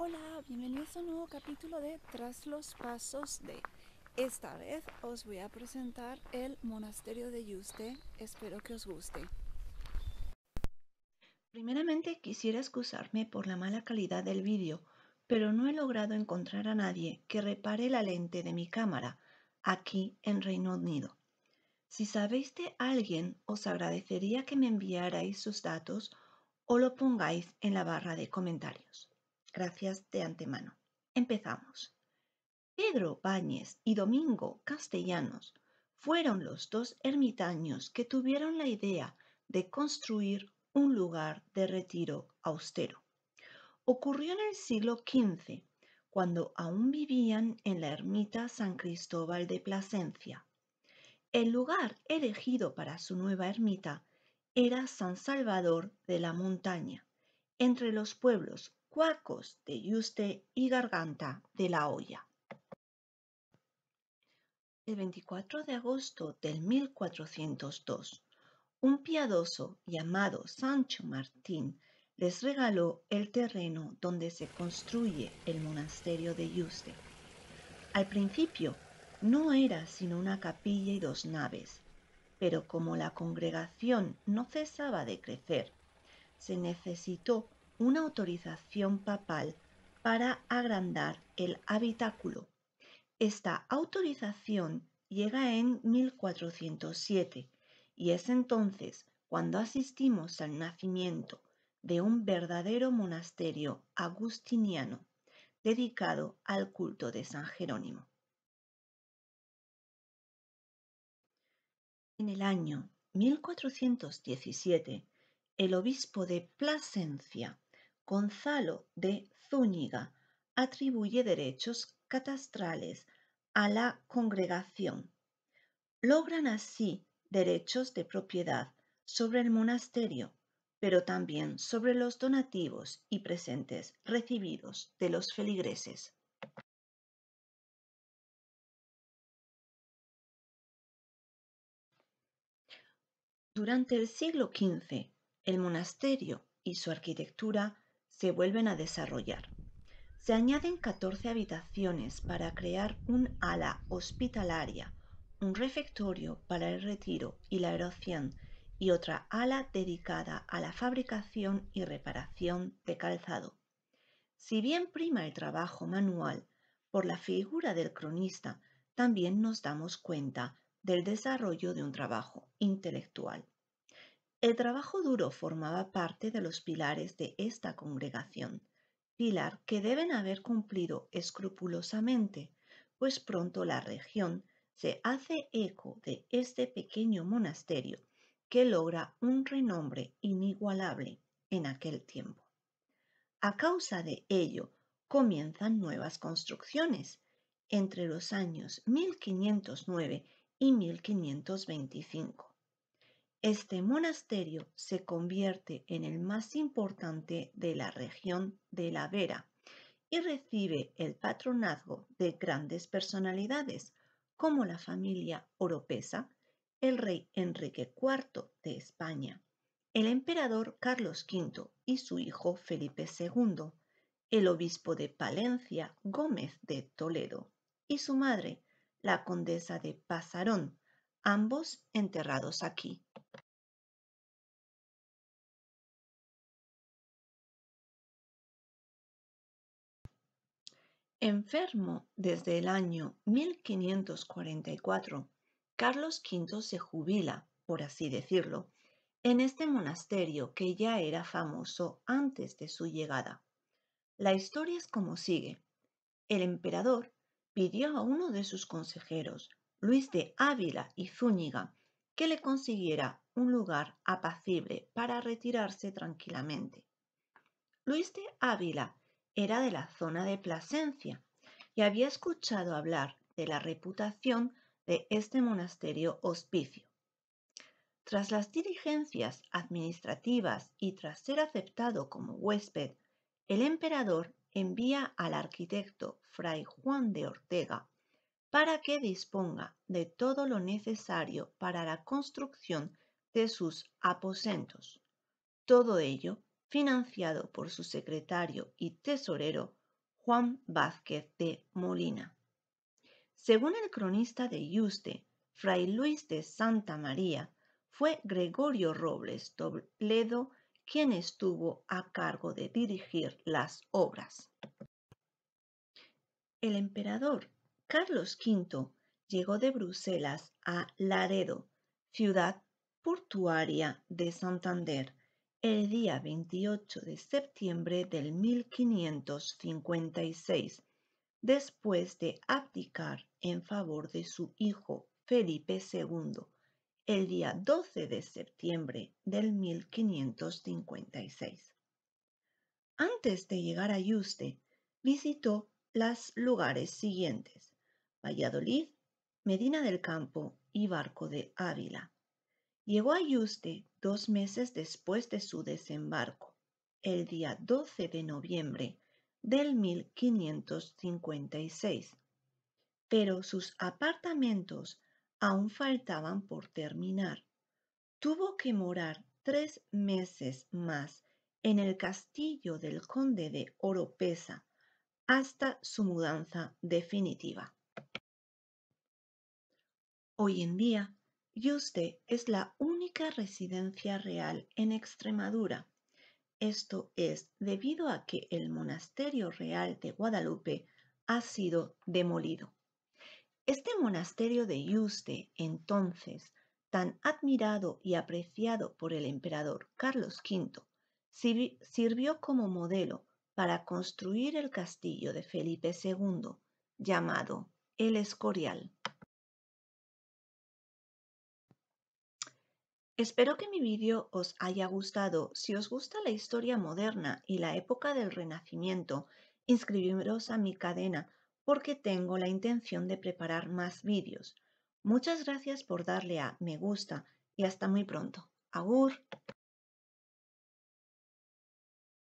Hola, bienvenidos a un nuevo capítulo de Tras los Pasos de... Esta vez os voy a presentar el monasterio de Yuste, espero que os guste. Primeramente quisiera excusarme por la mala calidad del vídeo, pero no he logrado encontrar a nadie que repare la lente de mi cámara aquí en Reino Unido. Si sabéis de alguien, os agradecería que me enviarais sus datos o lo pongáis en la barra de comentarios. Gracias de antemano. Empezamos. Pedro Báñez y Domingo Castellanos fueron los dos ermitaños que tuvieron la idea de construir un lugar de retiro austero. Ocurrió en el siglo XV, cuando aún vivían en la ermita San Cristóbal de Plasencia. El lugar elegido para su nueva ermita era San Salvador de la Montaña, entre los pueblos cuarcos de yuste y garganta de la olla. El 24 de agosto del 1402, un piadoso llamado Sancho Martín les regaló el terreno donde se construye el monasterio de Yuste. Al principio no era sino una capilla y dos naves, pero como la congregación no cesaba de crecer, se necesitó una autorización papal para agrandar el habitáculo. Esta autorización llega en 1407 y es entonces cuando asistimos al nacimiento de un verdadero monasterio agustiniano dedicado al culto de San Jerónimo. En el año 1417, el obispo de Plasencia Gonzalo de Zúñiga atribuye derechos catastrales a la congregación. Logran así derechos de propiedad sobre el monasterio, pero también sobre los donativos y presentes recibidos de los feligreses. Durante el siglo XV, el monasterio y su arquitectura se vuelven a desarrollar. Se añaden 14 habitaciones para crear un ala hospitalaria, un refectorio para el retiro y la erosión y otra ala dedicada a la fabricación y reparación de calzado. Si bien prima el trabajo manual por la figura del cronista, también nos damos cuenta del desarrollo de un trabajo intelectual. El trabajo duro formaba parte de los pilares de esta congregación, pilar que deben haber cumplido escrupulosamente, pues pronto la región se hace eco de este pequeño monasterio que logra un renombre inigualable en aquel tiempo. A causa de ello, comienzan nuevas construcciones entre los años 1509 y 1525 este monasterio se convierte en el más importante de la región de la Vera y recibe el patronazgo de grandes personalidades como la familia Oropesa, el rey Enrique IV de España, el emperador Carlos V y su hijo Felipe II, el obispo de Palencia Gómez de Toledo y su madre, la condesa de Pasarón, ambos enterrados aquí. Enfermo desde el año 1544, Carlos V se jubila, por así decirlo, en este monasterio que ya era famoso antes de su llegada. La historia es como sigue. El emperador pidió a uno de sus consejeros, Luis de Ávila y Zúñiga, que le consiguiera un lugar apacible para retirarse tranquilamente. Luis de Ávila era de la zona de Plasencia y había escuchado hablar de la reputación de este monasterio hospicio. Tras las diligencias administrativas y tras ser aceptado como huésped, el emperador envía al arquitecto Fray Juan de Ortega para que disponga de todo lo necesario para la construcción de sus aposentos. Todo ello financiado por su secretario y tesorero Juan Vázquez de Molina. Según el cronista de Yuste, Fray Luis de Santa María, fue Gregorio Robles Tobledo quien estuvo a cargo de dirigir las obras. El emperador Carlos V llegó de Bruselas a Laredo, ciudad portuaria de Santander, el día 28 de septiembre del 1556, después de abdicar en favor de su hijo Felipe II, el día 12 de septiembre del 1556. Antes de llegar a Yuste, visitó los lugares siguientes. Valladolid, Medina del Campo y Barco de Ávila. Llegó a Yuste dos meses después de su desembarco, el día 12 de noviembre del 1556. Pero sus apartamentos aún faltaban por terminar. Tuvo que morar tres meses más en el castillo del conde de Oropesa hasta su mudanza definitiva. Hoy en día, Yuste es la única residencia real en Extremadura. Esto es debido a que el monasterio real de Guadalupe ha sido demolido. Este monasterio de Yuste, entonces tan admirado y apreciado por el emperador Carlos V, sirvió como modelo para construir el castillo de Felipe II, llamado El Escorial. Espero que mi vídeo os haya gustado. Si os gusta la historia moderna y la época del Renacimiento, inscribiros a mi cadena porque tengo la intención de preparar más vídeos. Muchas gracias por darle a me gusta y hasta muy pronto. Agur.